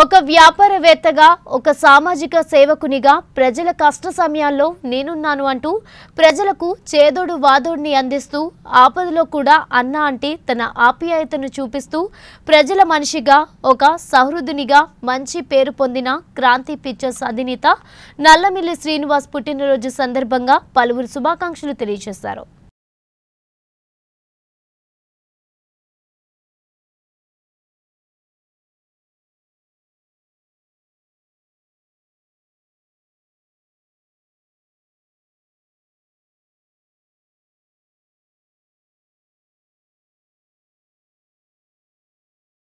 ఒక వ్యాపారవేత్తగా ఒక సామాజిక సేవకునిగా ప్రజల కష్ట సమయాల్లో నేనున్నాను అంటూ ప్రజలకు చేదోడు వాదోడిని అందిస్తూ ఆపదలో కూడా అన్న అంటే తన ఆప్యాయతను చూపిస్తూ ప్రజల మనిషిగా ఒక సహృదునిగా మంచి పేరు పొందిన క్రాంతి పిక్చర్స్ అధినేత నల్లమిల్లి శ్రీనివాస్ పుట్టినరోజు సందర్భంగా పలువురు శుభాకాంక్షలు తెలియజేశారు